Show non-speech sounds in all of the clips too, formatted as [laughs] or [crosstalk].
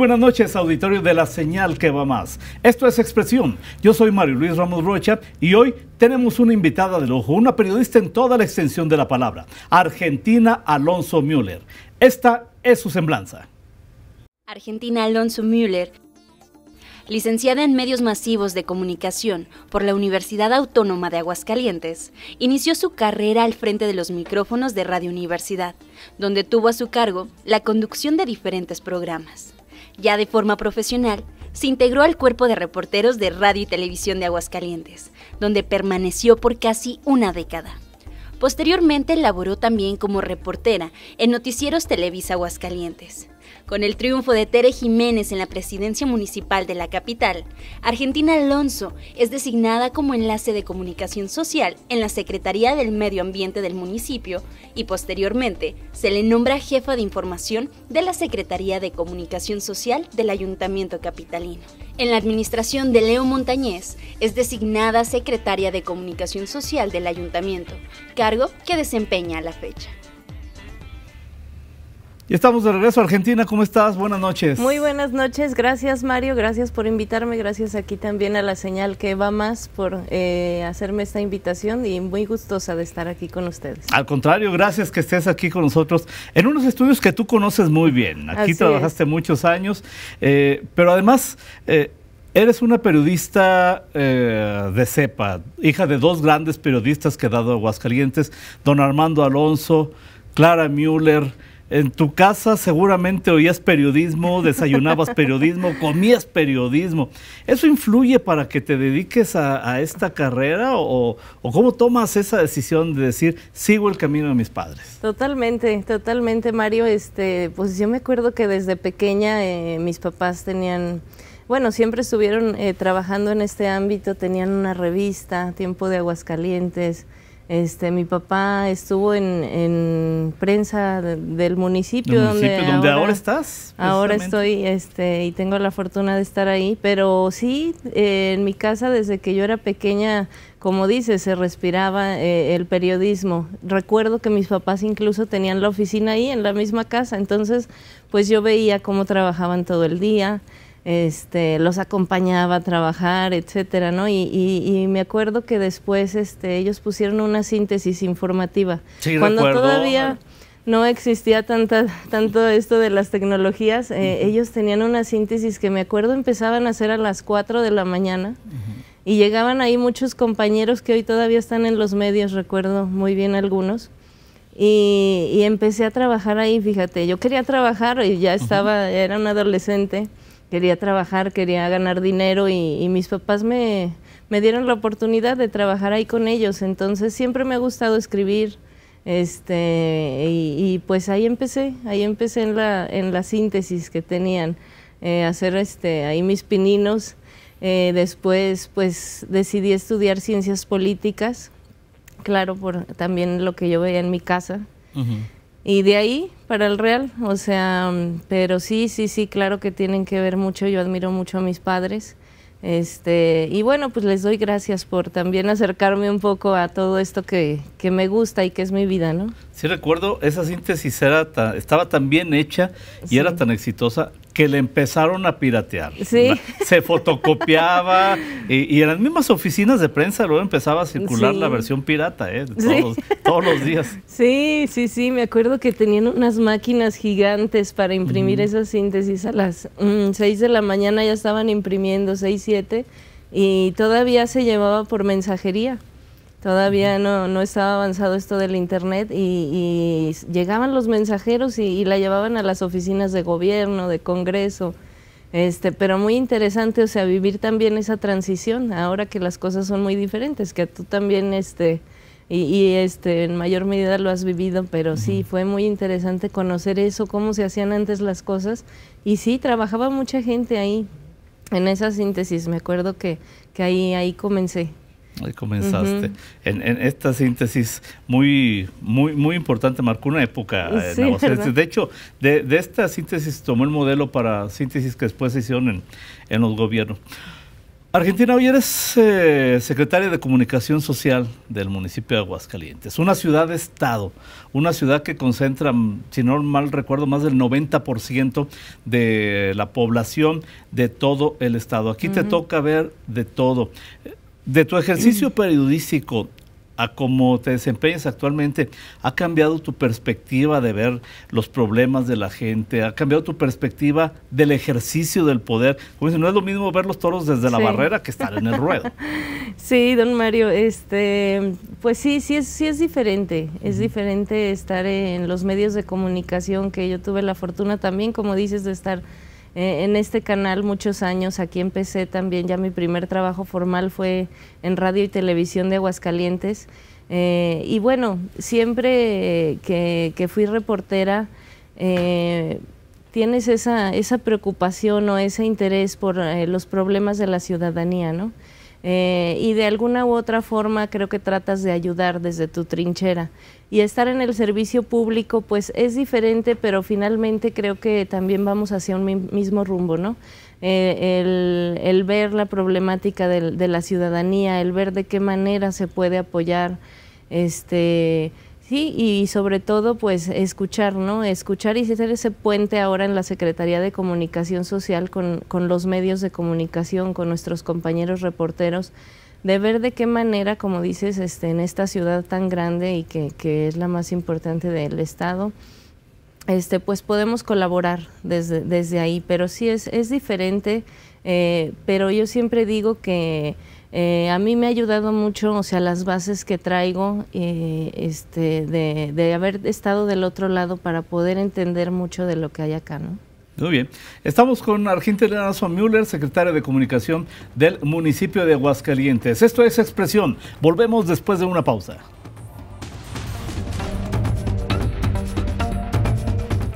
buenas noches, auditorio de la señal que va más. Esto es Expresión. Yo soy Mario Luis Ramos Rocha y hoy tenemos una invitada del ojo, una periodista en toda la extensión de la palabra, Argentina Alonso Müller. Esta es su semblanza. Argentina Alonso Müller, licenciada en Medios Masivos de Comunicación por la Universidad Autónoma de Aguascalientes, inició su carrera al frente de los micrófonos de Radio Universidad, donde tuvo a su cargo la conducción de diferentes programas. Ya de forma profesional, se integró al cuerpo de reporteros de radio y televisión de Aguascalientes, donde permaneció por casi una década. Posteriormente laboró también como reportera en noticieros Televisa Aguascalientes. Con el triunfo de Tere Jiménez en la presidencia municipal de la capital, Argentina Alonso es designada como enlace de comunicación social en la Secretaría del Medio Ambiente del municipio y posteriormente se le nombra jefa de información de la Secretaría de Comunicación Social del Ayuntamiento Capitalino. En la administración de Leo Montañez es designada secretaria de Comunicación Social del Ayuntamiento, cargo que desempeña a la fecha. Y estamos de regreso a Argentina. ¿Cómo estás? Buenas noches. Muy buenas noches. Gracias, Mario. Gracias por invitarme. Gracias aquí también a la señal que va más por eh, hacerme esta invitación y muy gustosa de estar aquí con ustedes. Al contrario, gracias que estés aquí con nosotros en unos estudios que tú conoces muy bien. Aquí trabajaste muchos años, eh, pero además... Eh, eres una periodista de cepa, hija de dos grandes periodistas que ha dado Aguascalientes, don Armando Alonso, Clara Müller, en tu casa seguramente oías periodismo, desayunabas [laughs] periodismo, comías periodismo. ¿Eso influye para que te dediques a, esta carrera o, cómo tomas esa decisión de decir, sigo el camino de mis padres? Totalmente, totalmente, Mario. Este, pues yo me acuerdo que desde pequeña eh, mis papás tenían, bueno, siempre estuvieron eh, trabajando en este ámbito, tenían una revista, Tiempo de Aguascalientes. Este, mi papá estuvo en, prensa del municipio, donde, ahora, estás. Ahora estoy este, y tengo la fortuna de estar ahí, pero sí, eh, en mi casa desde que yo era pequeña, como dices, se respiraba eh, el periodismo. Recuerdo que mis papás incluso tenían la oficina ahí en la misma casa, entonces pues yo veía cómo trabajaban todo el día este, los acompañaba a trabajar, etcétera, ¿no? Y, me acuerdo que después este, ellos pusieron una síntesis informativa. Cuando todavía no existía tanta, tanto esto de las tecnologías, eh, ellos tenían una síntesis que me acuerdo empezaban a hacer a las 4 de la mañana. Y llegaban ahí muchos compañeros que hoy todavía están en los medios, recuerdo muy bien algunos. Y, empecé a trabajar ahí, fíjate, yo quería trabajar y ya estaba, era un adolescente quería trabajar, quería ganar dinero y, mis papás me, dieron la oportunidad de trabajar ahí con ellos. Entonces siempre me ha gustado escribir. Este, y, pues ahí empecé, ahí empecé en la, en la síntesis que tenían, eh, hacer este, ahí mis pininos. Eh, después pues decidí estudiar ciencias políticas, claro, por también lo que yo veía en mi casa y de ahí para el Real, o sea, pero sí, sí, sí, claro que tienen que ver mucho, yo admiro mucho a mis padres. Este, y bueno, pues les doy gracias por también acercarme un poco a todo esto que, que me gusta y que es mi vida, ¿no? Sí, recuerdo, esa síntesis era estaba tan bien hecha y era tan exitosa que le empezaron a piratear. Se fotocopiaba y, en las mismas oficinas de prensa luego empezaba a circular la versión pirata, ¿eh? Todos, los días. Sí, sí, sí, me acuerdo que tenían unas máquinas gigantes para imprimir esas síntesis a las 6 mm, de la mañana ya estaban imprimiendo, 6, 7, y todavía se llevaba por mensajería. Todavía no, no estaba avanzado esto del Internet y, llegaban los mensajeros y, la llevaban a las oficinas de gobierno, de Congreso. Este, pero muy interesante, o sea, vivir también esa transición, ahora que las cosas son muy diferentes, que tú también, este, y, este en mayor medida lo has vivido, pero sí, fue muy interesante conocer eso, cómo se hacían antes las cosas. Y sí, trabajaba mucha gente ahí, en esa síntesis, me acuerdo que, que ahí, ahí comencé. Ahí comenzaste. en, esta síntesis muy, muy, muy importante, marcó una época. en de hecho, de, esta síntesis tomó el modelo para síntesis que después se hicieron en, los gobiernos. Argentina, hoy eres eh, secretaria de Comunicación Social del municipio de Aguascalientes, una ciudad-estado, de una ciudad que concentra, mm, si no mal recuerdo, más del 90% de la población de todo el estado. Aquí te toca ver de todo. De tu ejercicio periodístico a cómo te desempeñas actualmente, ¿ha cambiado tu perspectiva de ver los problemas de la gente? ¿Ha cambiado tu perspectiva del ejercicio del poder? Como sea, no es lo mismo ver los toros desde la barrera que estar en el ruedo. [laughs] sí, don Mario, este, pues sí, sí es, sí es diferente. Es diferente estar en los medios de comunicación que yo tuve la fortuna también, como dices, de estar eh, en este canal muchos años. Aquí empecé también, ya mi primer trabajo formal fue en radio y televisión de Aguascalientes. Eh, y bueno, siempre que, fui reportera, eh, tienes esa, esa preocupación o ese interés por los problemas de la ciudadanía, ¿no? Eh, y de alguna u otra forma creo que tratas de ayudar desde tu trinchera. Y estar en el servicio público pues es diferente, pero finalmente creo que también vamos hacia un mismo rumbo, ¿no? Eh, el, ver la problemática de la ciudadanía, el ver de qué manera se puede apoyar, este Sí, y sobre todo pues escuchar, ¿no? Escuchar y hacer ese puente ahora en la Secretaría de Comunicación Social con, los medios de comunicación, con nuestros compañeros reporteros, de ver de qué manera, como dices, este, en esta ciudad tan grande y que, es la más importante del Estado, este, pues podemos colaborar desde, desde ahí, pero sí es, diferente, eh, pero yo siempre digo que eh, a mí me ha ayudado mucho, o sea, las bases que traigo eh, este, de, haber estado del otro lado para poder entender mucho de lo que hay acá, ¿no? Muy bien. Estamos con Argentina Nazo Müller, secretaria de Comunicación del municipio de Aguascalientes. Esto es Expresión. Volvemos después de una pausa.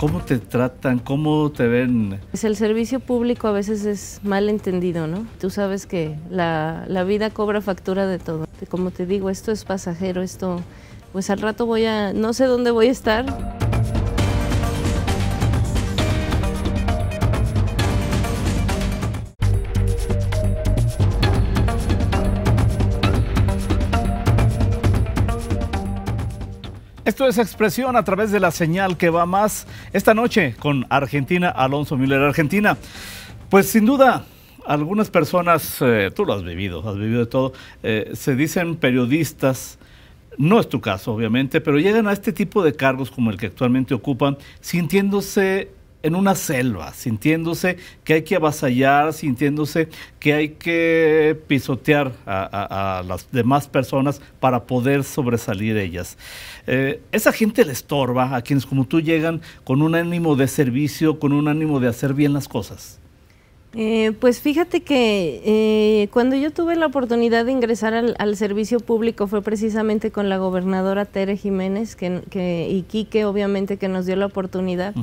cómo te tratan, cómo te ven. Pues el servicio público a veces es mal entendido, ¿no? Tú sabes que la, la vida cobra factura de todo. Como te digo, esto es pasajero, esto, pues al rato voy a, no sé dónde voy a estar. Esto es expresión a través de la señal que va más esta noche con Argentina, Alonso Miller. Argentina, pues sin duda, algunas personas, eh, tú lo has vivido, has vivido de todo, eh, se dicen periodistas. No es tu caso, obviamente, pero llegan a este tipo de cargos como el que actualmente ocupan, sintiéndose en una selva, sintiéndose que hay que avasallar, sintiéndose que hay que pisotear a, las demás personas para poder sobresalir ellas. Eh, esa gente le estorba a quienes como tú llegan con un ánimo de servicio, con un ánimo de hacer bien las cosas. Eh, pues fíjate que eh, cuando yo tuve la oportunidad de ingresar al, servicio público fue precisamente con la gobernadora Tere Jiménez que, y Quique obviamente que nos dio la oportunidad.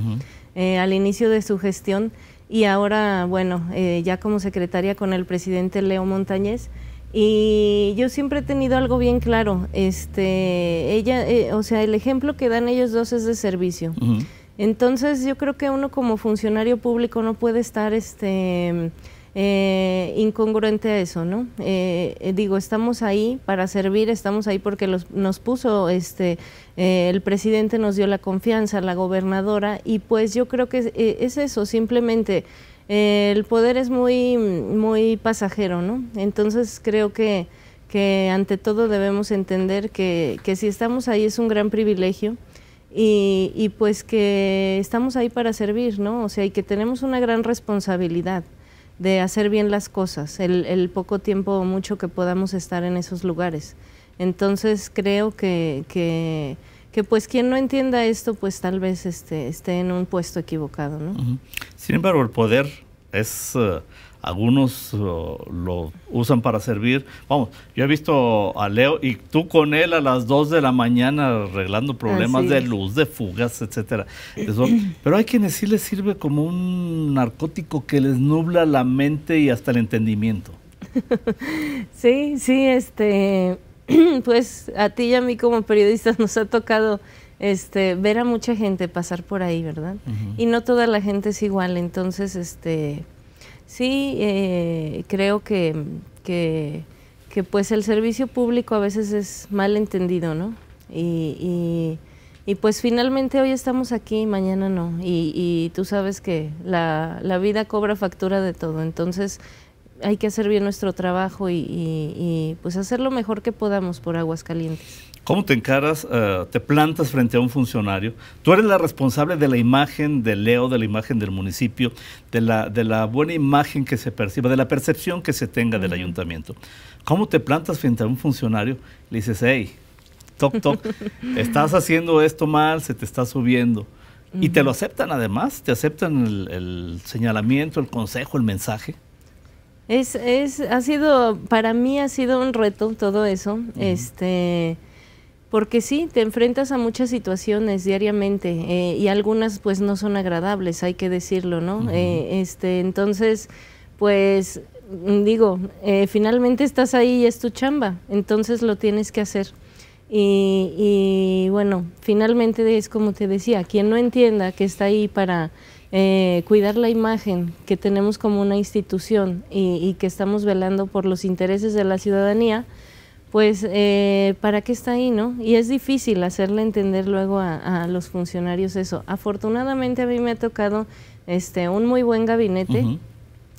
Eh, al inicio de su gestión y ahora, bueno, eh, ya como secretaria con el presidente Leo Montañez. Y yo siempre he tenido algo bien claro, este, ella, eh, o sea, el ejemplo que dan ellos dos es de servicio. Entonces yo creo que uno como funcionario público no puede estar, este, incongruente a eso, ¿no? digo, estamos ahí para servir, estamos ahí porque nos puso este, eh, el presidente nos dio la confianza, la gobernadora, y pues yo creo que es, eh, eso, simplemente eh, el poder es muy, muy pasajero, ¿no? Entonces creo que, ante todo debemos entender que, si estamos ahí es un gran privilegio. Y, y pues que estamos ahí para servir, ¿no? O sea, y que tenemos una gran responsabilidad de hacer bien las cosas, el poco tiempo o mucho que podamos estar en esos lugares. Entonces creo que, que, pues quien no entienda esto, pues tal vez este, esté en un puesto equivocado, ¿no? Sin embargo, el poder es... Eh, algunos eh, lo usan para servir. Vamos, yo he visto a Leo y tú con él a las 2 de la mañana arreglando problemas de luz, de fugas, etcétera. [clears throat] Pero hay quienes sí les sirve como un narcótico que les nubla la mente y hasta el entendimiento. [laughs] sí, sí, este [clears throat] pues a ti y a mí como periodistas nos ha tocado este, ver a mucha gente pasar por ahí, ¿verdad? Y no toda la gente es igual, entonces este, sí eh, creo que, que, pues el servicio público a veces es mal entendido, ¿no? Y, y, pues finalmente hoy estamos aquí, y mañana no, y, y tú sabes que la vida cobra factura de todo, entonces hay que hacer bien nuestro trabajo y, pues hacer lo mejor que podamos por Aguascalientes. ¿Cómo te encaras, eh, te plantas frente a un funcionario? Tú eres la responsable de la imagen de Leo, de la imagen del municipio, de la, de la buena imagen que se perciba, de la percepción que se tenga del ayuntamiento. ¿Cómo te plantas frente a un funcionario? Le dices, hey, toc, toc, [laughs] estás haciendo esto mal, se te está subiendo. Y te lo aceptan además, te aceptan el, el señalamiento, el consejo, el mensaje. Es, es, ha sido, para mí ha sido un reto todo eso, este, porque sí, te enfrentas a muchas situaciones diariamente eh, y algunas pues no son agradables, hay que decirlo, ¿no? Eh, este, entonces, pues digo, eh, finalmente estás ahí y es tu chamba, entonces lo tienes que hacer. Y, y bueno, finalmente es como te decía, quien no entienda que está ahí para eh, cuidar la imagen que tenemos como una institución y, que estamos velando por los intereses de la ciudadanía, pues eh, para qué está ahí, ¿no? Y es difícil hacerle entender luego a, los funcionarios eso. Afortunadamente a mí me ha tocado este un muy buen gabinete.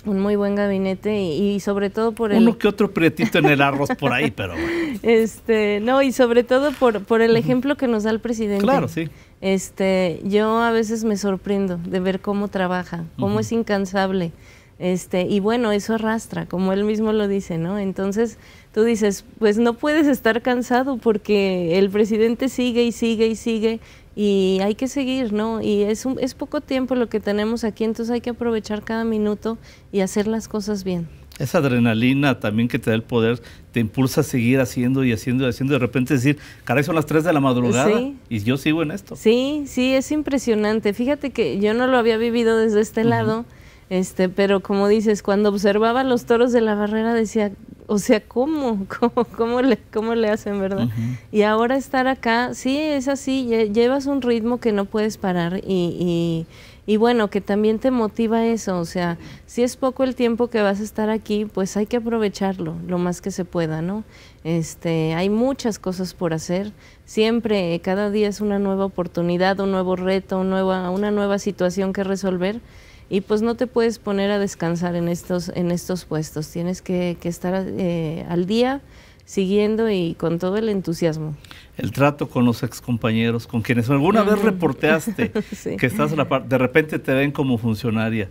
Un muy buen gabinete y, sobre todo por el... Uno que otro prietito en el arroz por ahí, pero... [laughs] Este, no, y sobre todo por, por el ejemplo que nos da el presidente. Claro, sí. Este, yo a veces me sorprendo de ver cómo trabaja, cómo es incansable. Este, y bueno, eso arrastra, como él mismo lo dice, ¿no? Entonces tú dices, pues no puedes estar cansado porque el presidente sigue y sigue y sigue y hay que seguir, ¿no? Y es poco tiempo lo que tenemos aquí, entonces hay que aprovechar cada minuto y hacer las cosas bien esa adrenalina también que te da el poder, te impulsa a seguir haciendo y haciendo y haciendo. De repente decir, caray, son las 3 de la madrugada y yo sigo en esto. Sí, sí, es impresionante. Fíjate que yo no lo había vivido desde este lado, este, pero como dices, cuando observaba los toros de la barrera decía, o sea, ¿cómo? [laughs] ¿Cómo, cómo, le, cómo le hacen, verdad? Y ahora estar acá, sí, es así, llevas un ritmo que no puedes parar y, y y bueno, que también te motiva eso, o sea, si es poco el tiempo que vas a estar aquí, pues hay que aprovecharlo lo más que se pueda, ¿no? Este, hay muchas cosas por hacer, siempre, cada día es una nueva oportunidad, un nuevo reto, una nueva, situación que resolver y pues no te puedes poner a descansar en estos, en estos puestos, tienes que, estar eh, al día, siguiendo y con todo el entusiasmo. El trato con los excompañeros, con quienes alguna vez reporteaste [laughs] que estás la de repente te ven como funcionaria.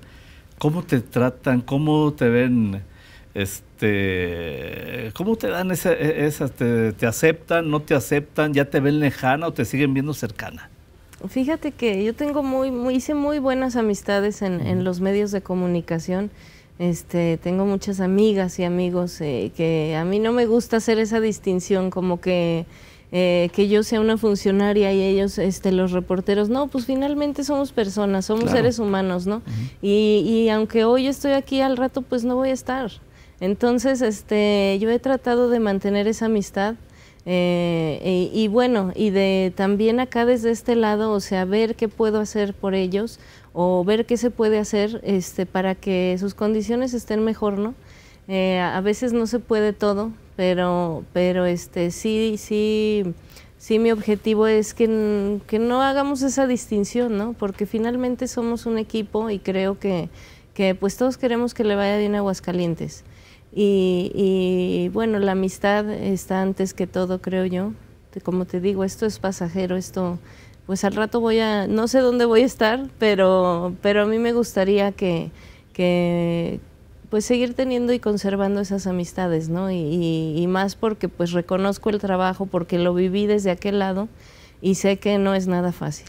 ¿Cómo te tratan? ¿Cómo te ven? Este, ¿Cómo te dan esa, e, te, aceptan? ¿No te aceptan? ¿Ya te ven lejana o te siguen viendo cercana? Fíjate que yo tengo muy, hice muy buenas amistades en los medios de comunicación este, tengo muchas amigas y amigos eh, que a mí no me gusta hacer esa distinción, como que, eh, que yo sea una funcionaria y ellos, este, los reporteros, no, pues finalmente somos personas, somos seres humanos, ¿no? y, y, aunque hoy estoy aquí al rato, pues no voy a estar. Entonces, este, yo he tratado de mantener esa amistad eh, y, bueno, y de también acá desde este lado, o sea, ver qué puedo hacer por ellos o ver qué se puede hacer este, para que sus condiciones estén mejor, ¿no? Eh, a veces no se puede todo, pero, pero este, sí, sí, sí, mi objetivo es que, no hagamos esa distinción, ¿no? Porque finalmente somos un equipo y creo que, que pues todos queremos que le vaya bien a Aguascalientes. Y, bueno, la amistad está antes que todo, creo yo. Como te digo, esto es pasajero, esto, pues al rato voy a, no sé dónde voy a estar, pero, pero a mí me gustaría que, pues seguir teniendo y conservando esas amistades, ¿no? Y, y, más porque pues reconozco el trabajo, porque lo viví desde aquel lado y sé que no es nada fácil.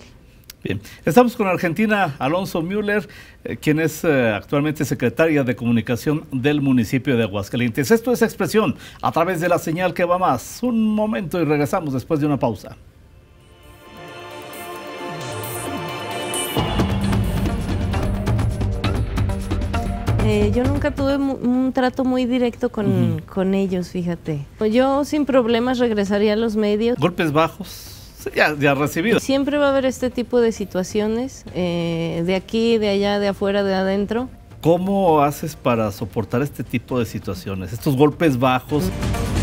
Bien, estamos con Argentina Alonso Müller, eh, quien es eh, actualmente secretaria de comunicación del municipio de Aguascalientes. Esto es expresión a través de la señal que va más. Un momento y regresamos después de una pausa. Eh, yo nunca tuve un trato muy directo con, con ellos, fíjate. Yo sin problemas regresaría a los medios. Golpes bajos. Ya, ya recibido. Siempre va a haber este tipo de situaciones, eh, de aquí, de allá, de afuera, de adentro. ¿Cómo haces para soportar este tipo de situaciones, estos golpes bajos? Mm.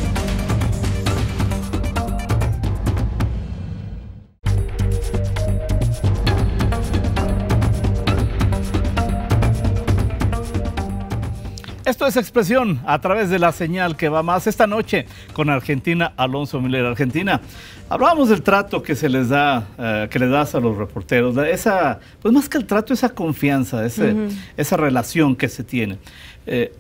Esto es expresión a través de la señal que va más esta noche con Argentina Alonso Miller. Argentina, hablábamos del trato que se les da, eh, que le das a los reporteros, esa, pues más que el trato, esa confianza, ese, esa relación que se tiene. Eh,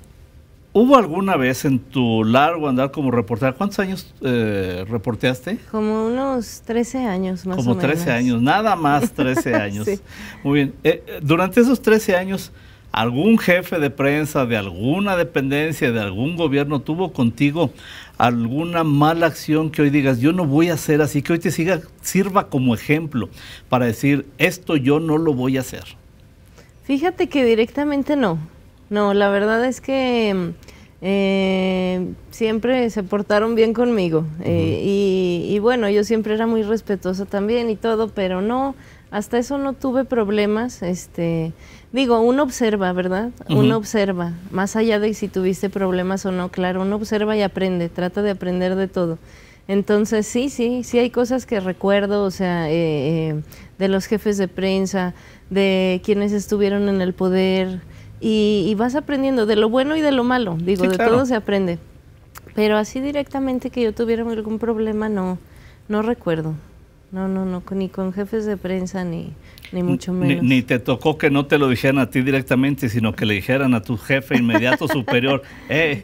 ¿Hubo alguna vez en tu largo andar como reportera, cuántos años eh, reporteaste? Como unos 13 años más como o menos. Como 13 años, nada más 13 [laughs] años. sí. Muy bien. durante esos 13 años, ¿Algún jefe de prensa de alguna dependencia, de algún gobierno, tuvo contigo alguna mala acción que hoy digas, yo no voy a hacer así, que hoy te siga, sirva como ejemplo para decir, esto yo no lo voy a hacer? Fíjate que directamente no. No, la verdad es que eh, siempre se portaron bien conmigo. Eh, y, bueno, yo siempre era muy respetuoso también y todo, pero no, hasta eso no tuve problemas. Este, digo, uno observa, ¿verdad? Uno observa, más allá de si tuviste problemas o no, claro, uno observa y aprende, trata de aprender de todo. Entonces, sí, sí, sí hay cosas que recuerdo, o sea, eh, eh, de los jefes de prensa, de quienes estuvieron en el poder, y, vas aprendiendo de lo bueno y de lo malo, digo, de todo se aprende. Pero así directamente que yo tuviera algún problema, no, no recuerdo. No, no, no, ni con jefes de prensa, ni, mucho menos. Ni, te tocó que no te lo dijeran a ti directamente, sino que le dijeran a tu jefe inmediato superior, [laughs] eh,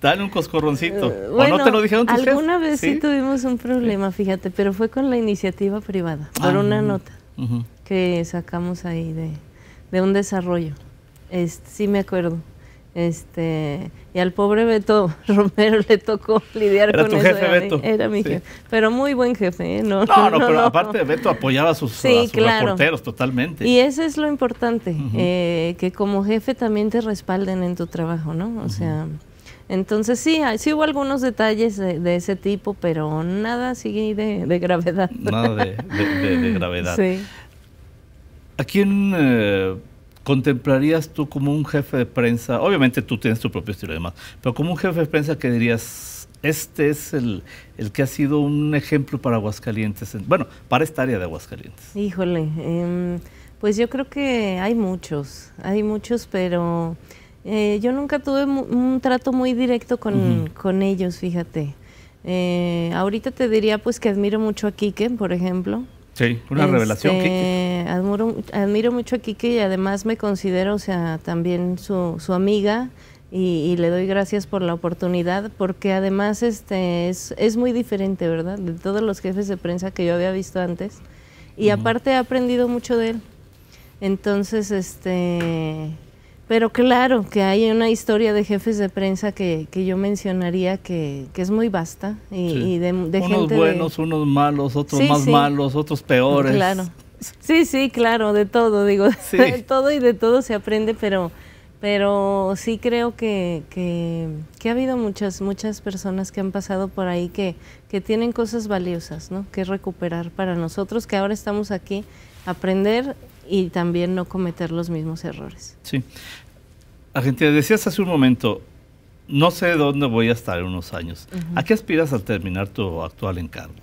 dale un coscorroncito. ¿O no te lo dijeron Alguna vez ¿Sí? tuvimos un problema, fíjate, pero fue con la iniciativa privada, ah, por una nota que sacamos ahí de, de un desarrollo. sí me acuerdo. Este, y al pobre Beto [laughs] Romero le tocó lidiar era con tu Jefe, era, Beto. era mi jefe. Pero muy buen jefe, ¿eh? no, no, pero aparte Beto apoyaba a sus, reporteros totalmente. Y eso es lo importante, eh, que como jefe también te respalden en tu trabajo, ¿no? O sea, entonces sí, sí hubo algunos detalles de, ese tipo, pero nada así de, gravedad. Nada de, [laughs] gravedad. Sí. ¿A quién contemplarías tú como un jefe de prensa? Obviamente tú tienes tu propio estilo de demás, pero como un jefe de prensa que dirías, este es el, que ha sido un ejemplo para Aguascalientes, bueno, para esta área de Aguascalientes. Híjole, em, pues yo creo que hay muchos, hay muchos, pero eh, yo nunca tuve un trato muy directo con, ellos, fíjate. Eh, ahorita te diría pues que admiro mucho a Quique, por ejemplo, Sí, una revelación. Este, Kiki. Admiro, mucho a Kiki y además me considero, o sea, también su, amiga. Y, le doy gracias por la oportunidad porque además este es, es, muy diferente, ¿verdad? De todos los jefes de prensa que yo había visto antes. Y aparte he aprendido mucho de él. Entonces, este pero claro que hay una historia de jefes de prensa que, que yo mencionaría que, que, es muy vasta. Y, de, unos buenos, unos malos, otros más malos, otros peores. Claro. Sí, sí, claro, de todo, digo, [laughs] de todo y de todo se aprende, pero, pero sí creo que, ha habido muchas, muchas personas que han pasado por ahí que, que tienen cosas valiosas, ¿no? Que recuperar para nosotros, que ahora estamos aquí, aprender y también no cometer los mismos errores. Sí. Argentina, decías hace un momento, no sé dónde voy a estar en unos años. ¿A qué aspiras al terminar tu actual encargo?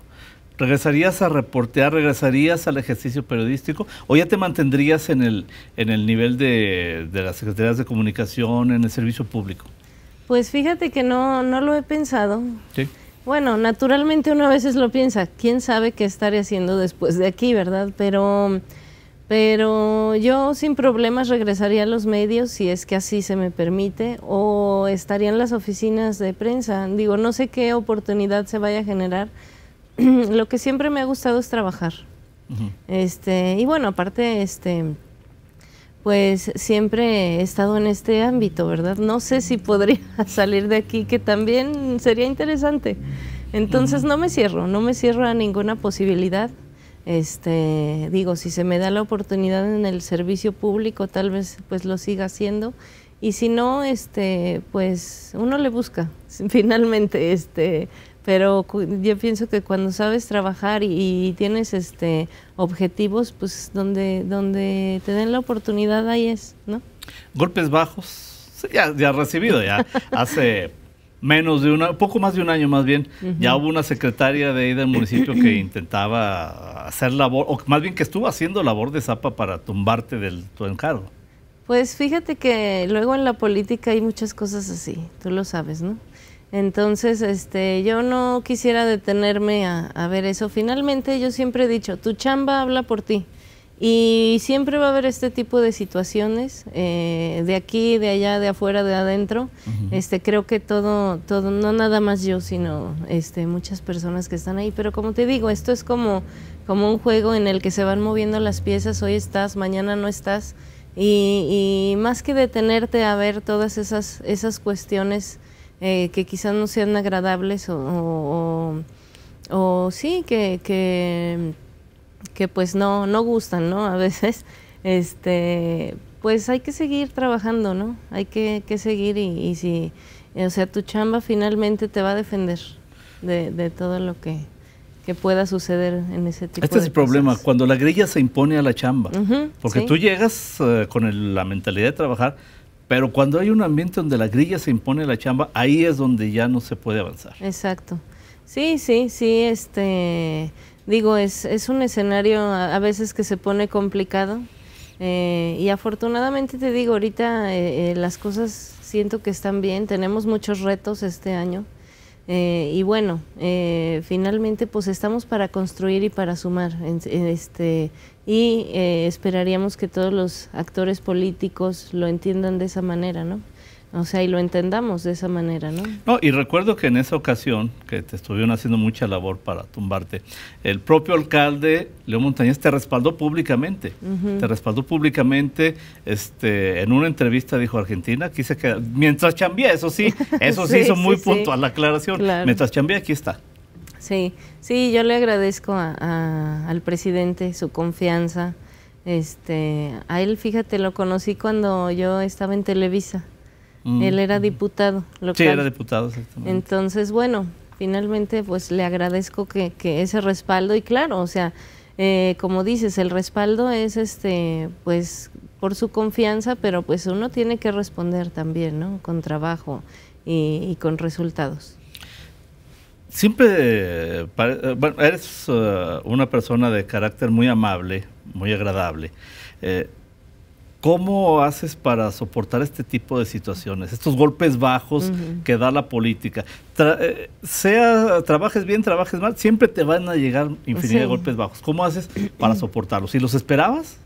¿Regresarías a reportear? ¿Regresarías al ejercicio periodístico? ¿O ya te mantendrías en el, en el nivel de, las secretarías de comunicación, en el servicio público? Pues fíjate que no, no lo he pensado. Bueno, naturalmente uno a veces lo piensa. ¿Quién sabe qué estaré haciendo después de aquí, verdad? Pero pero yo sin problemas regresaría a los medios si es que así se me permite o estaría en las oficinas de prensa. Digo, no sé qué oportunidad se vaya a generar. [clears throat] Lo que siempre me ha gustado es trabajar. Este, y bueno, aparte este pues siempre he estado en este ámbito, ¿verdad? No sé si podría [laughs] salir de aquí, que también sería interesante. Entonces no me cierro, no me cierro a ninguna posibilidad. Este, digo, si se me da la oportunidad en el servicio público, tal vez pues lo siga haciendo y si no, este, pues uno le busca [laughs] finalmente, este, pero yo pienso que cuando sabes trabajar y, tienes este objetivos, pues donde donde te den la oportunidad ahí es, ¿no? Golpes bajos, ya, ya recibido, ya hace menos de un poco más de un año más bien, ya hubo una secretaria de ahí del municipio que [clears throat] intentaba hacer labor, o más bien que estuvo haciendo labor de zapa para tumbarte del tu encargo. Pues fíjate que luego en la política hay muchas cosas así, tú lo sabes, ¿no? Entonces, este, yo no quisiera detenerme a ver eso. Finalmente, yo siempre he dicho, tu chamba habla por ti. Y siempre va a haber este tipo de situaciones, eh, de aquí, de allá, de afuera, de adentro. este, creo que todo, todo, no nada más yo, sino este, muchas personas que están ahí. Pero como te digo, esto es como, como un juego en el que se van moviendo las piezas, hoy estás, mañana no estás. Y, más que detenerte a ver todas esas, esas cuestiones eh, que quizás no sean agradables o, o, o sí, que, que que pues no, no gustan, ¿no? A veces, [laughs] este, pues hay que seguir trabajando, ¿no? Hay que, seguir y, si, o sea, tu chamba finalmente te va a defender de, todo lo que, pueda suceder en ese tipo este de Este es el problema, cuando la grilla se impone a la chamba, porque tú llegas eh, con la mentalidad de trabajar, pero cuando hay un ambiente donde la grilla se impone a la chamba, ahí es donde ya no se puede avanzar. Exacto. Sí, sí, sí, este, digo, es, un escenario a, veces que se pone complicado eh, y afortunadamente te digo, ahorita eh, eh, las cosas siento que están bien, tenemos muchos retos este año y bueno, finalmente pues estamos para construir y para sumar este, y esperaríamos que todos los actores políticos lo entiendan de esa manera, ¿no? O sea, y lo entendamos de esa manera, ¿no? No, y recuerdo que en esa ocasión, que te estuvieron haciendo mucha labor para tumbarte, el propio alcalde, León Montañez, te respaldó públicamente. Te respaldó públicamente. Este, en una entrevista dijo Argentina, quise que Mientras chambía, eso sí, [laughs] eso sí, eso hizo muy puntual la aclaración. Mientras chambía, aquí está. Sí, sí, yo le agradezco al presidente su confianza. Este, a él, fíjate, lo conocí cuando yo estaba en Televisa. Mm. Él era diputado local. Sí, era diputado, exactamente. Entonces, bueno, finalmente pues le agradezco que, ese respaldo y claro, o sea, eh, como dices, el respaldo es este, pues por su confianza, pero pues uno tiene que responder también, ¿no? Con trabajo y, con resultados. Siempre, eh, eh, bueno, eres una persona de carácter muy amable, muy agradable. ¿Cómo haces para soportar este tipo de situaciones, estos golpes bajos que da la política? Eh, sea trabajes bien, trabajes mal, siempre te van a llegar infinidad de golpes bajos. ¿Cómo haces para [clears throat] soportarlos? ¿Y los esperabas?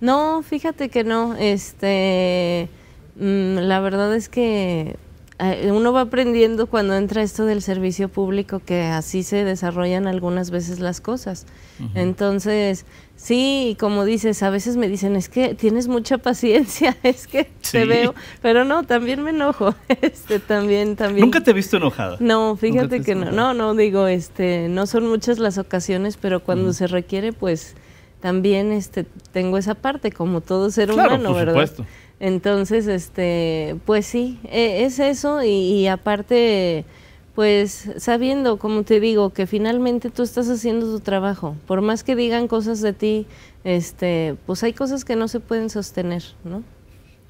No, fíjate que no. Este, mm, la verdad es que eh, uno va aprendiendo cuando entra esto del servicio público que así se desarrollan algunas veces las cosas. Entonces, sí, como dices, a veces me dicen, es que tienes mucha paciencia, [laughs] es que te veo, pero no, también me enojo, [laughs] este, también, también. Nunca te he visto enojada. No, fíjate que no, no, no, digo, este, no son muchas las ocasiones, pero cuando se requiere, pues también este, tengo esa parte, como todo ser claro, humano, por ¿verdad? Supuesto. Entonces, este, pues sí, e, es eso y, aparte, pues sabiendo, como te digo, que finalmente tú estás haciendo tu trabajo, por más que digan cosas de ti, este, pues hay cosas que no se pueden sostener, ¿no?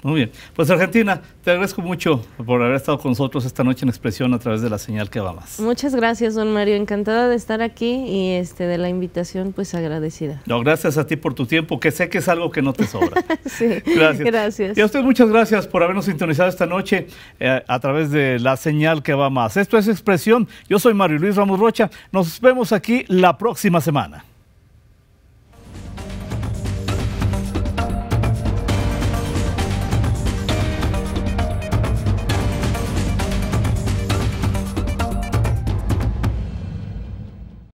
Muy bien. Pues Argentina, te agradezco mucho por haber estado con nosotros esta noche en Expresión a través de la señal que va más. Muchas gracias, don Mario. Encantada de estar aquí y este de la invitación, pues agradecida. No, gracias a ti por tu tiempo, que sé que es algo que no te sobra. [laughs] sí, gracias. Y a usted muchas gracias por habernos sintonizado esta noche eh, a través de la señal que va más. Esto es Expresión. Yo soy Mario Luis Ramos Rocha. Nos vemos aquí la próxima semana.